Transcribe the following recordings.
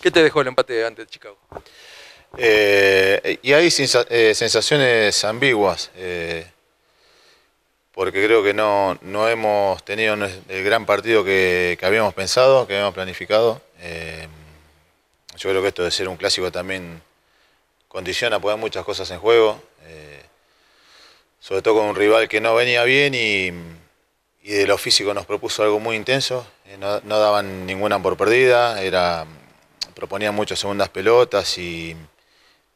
¿Qué te dejó el empate ante Chicago? Eh, y hay eh, sensaciones ambiguas, eh, porque creo que no, hemos tenido el gran partido que, habíamos pensado, que habíamos planificado. yo creo que esto de ser un clásico también condiciona, poner muchas cosas en juego, sobre todo con un rival que no venía bien y, de lo físico nos propuso algo muy intenso, no daban ninguna por perdida, era proponían muchas segundas pelotas y,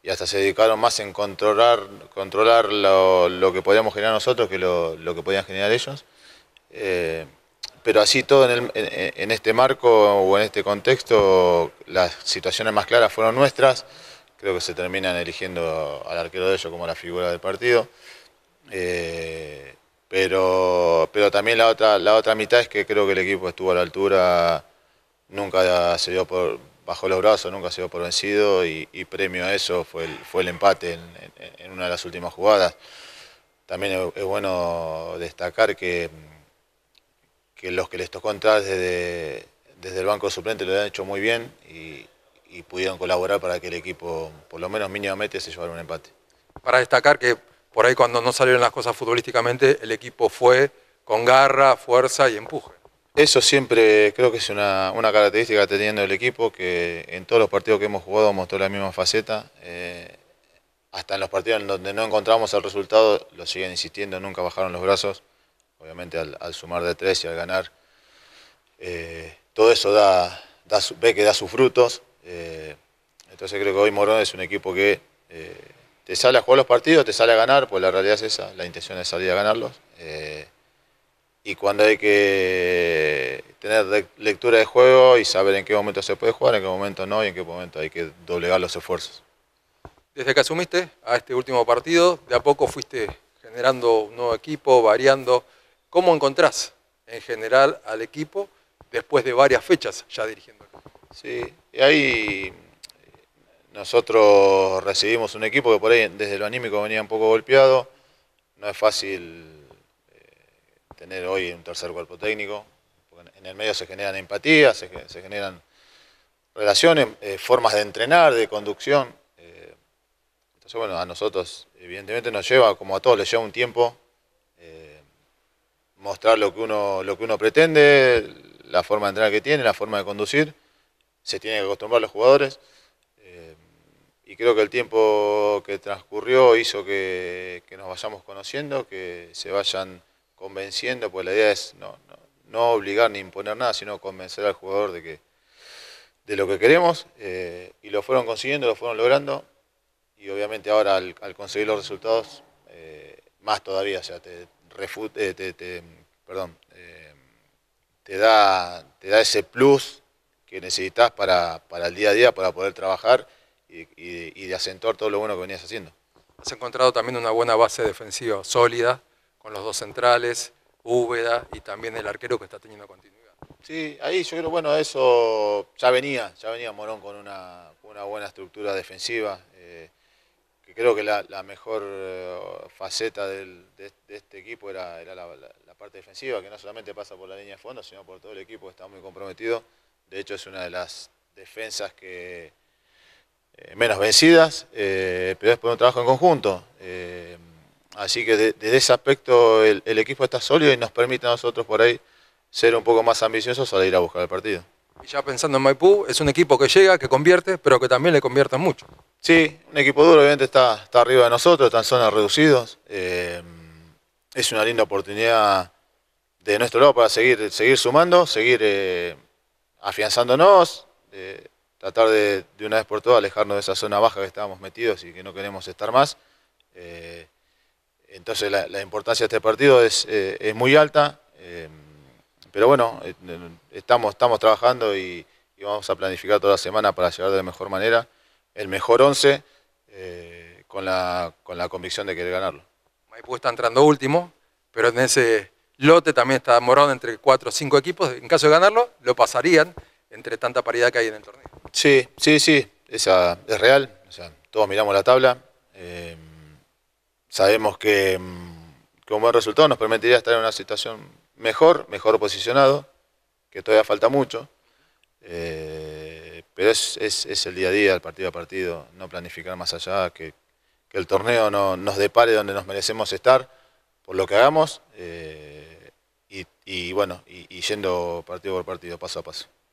hasta se dedicaron más en controlar, controlar lo, que podíamos generar nosotros que lo, que podían generar ellos. Eh, pero así todo en, este marco o en este contexto, las situaciones más claras fueron nuestras. Creo que se terminan eligiendo al arquero de ellos como la figura del partido. Eh, pero, también la otra, la otra mitad es que creo que el equipo estuvo a la altura, nunca se dio por, bajo los brazos, nunca se dio por vencido y, premio a eso fue el, fue el empate en, una de las últimas jugadas. También es, bueno destacar que, que, los que les tocó entrar desde, desde el banco suplente lo han hecho muy bien y, y pudieron colaborar para que el equipo, por lo menos mínimamente, se llevara un empate. Para destacar que por ahí cuando no salieron las cosas futbolísticamente, el equipo fue con garra, fuerza y empuje. Eso siempre creo que es una, característica teniendo el equipo, que en todos los partidos que hemos jugado mostró la misma faceta. Eh, hasta en los partidos en donde no encontramos el resultado, lo siguen insistiendo, nunca bajaron los brazos. Obviamente al, sumar de tres y al ganar, eh, todo eso da, ve que da sus frutos. Eh, entonces creo que hoy Morón es un equipo que te sale a jugar los partidos, te sale a ganar, pues la realidad es esa, la intención es salir a ganarlos y cuando hay que tener lectura de juego y saber en qué momento se puede jugar, en qué momento no y en qué momento hay que doblegar los esfuerzos. Desde que asumiste a este último partido, de a poco fuiste generando un nuevo equipo, variando. ¿Cómo encontrás en general al equipo después de varias fechas ya dirigiendo? Sí, y ahí nosotros recibimos un equipo que por ahí desde lo anímico venía un poco golpeado. No es fácil tener hoy un tercer cuerpo técnico. en el medio se generan empatías, se, generan relaciones, eh, formas de entrenar, de conducción. Eh, entonces, bueno, a nosotros evidentemente nos lleva, como a todos les lleva un tiempo, eh, mostrar lo que, uno, lo que uno pretende, la forma de entrenar que tiene, la forma de conducir. Se tienen que acostumbrar los jugadores. y creo que el tiempo que transcurrió hizo que nos vayamos conociendo, que se vayan convenciendo, pues la idea es no, no, obligar ni imponer nada, sino convencer al jugador de que de lo que queremos, eh, y lo fueron consiguiendo, lo fueron logrando, y obviamente ahora al, conseguir los resultados, eh, más todavía, o sea, te, refute eh, te, perdón, te, da, te da ese plus que necesitas para, el día a día, para poder trabajar y, y de acentuar todo lo bueno que venías haciendo. Has encontrado también una buena base defensiva sólida, con los dos centrales, Úbeda y también el arquero que está teniendo continuidad. Sí, ahí yo creo, bueno, eso ya venía, ya venía Morón con una, buena estructura defensiva, eh, que creo que la, mejor eh, faceta de, este equipo era, la, parte defensiva, que no solamente pasa por la línea de fondo, sino por todo el equipo que está muy comprometido. De hecho, es una de las defensas que eh, menos vencidas, pero es por un trabajo en conjunto. Así que desde ese aspecto el, equipo está sólido y nos permite a nosotros por ahí ser un poco más ambiciosos al ir a buscar el partido. Y ya pensando en Maipú, es un equipo que llega, que convierte, pero que también le convierte mucho. Sí, un equipo duro, obviamente está, arriba de nosotros, están en zonas reducidas. Eh, es una linda oportunidad de nuestro lado para seguir, sumando, seguir eh, afianzándonos, eh, tratar de, una vez por todas alejarnos de esa zona baja que estábamos metidos y que no queremos estar más. Entonces la, importancia de este partido es, eh, muy alta, eh, pero bueno, eh, estamos, estamos trabajando y, vamos a planificar toda la semana para llegar de la mejor manera el mejor 11 con, la, con la convicción de querer ganarlo. Maipú está entrando último, pero en ese lote también está morado entre cuatro o cinco equipos, en caso de ganarlo lo pasarían entre tanta paridad que hay en el torneo. Sí, sí, sí, esa es real, sea, todos miramos la tabla, Sabemos mm, que, un buen resultado nos permitiría estar en una situación mejor, mejor posicionado, que todavía falta mucho. Eh, pero es, el día a día, el partido a partido, no planificar más allá, que, el torneo no, nos depare donde nos merecemos estar por lo que hagamos eh, y, bueno, y yendo partido por partido, paso a paso.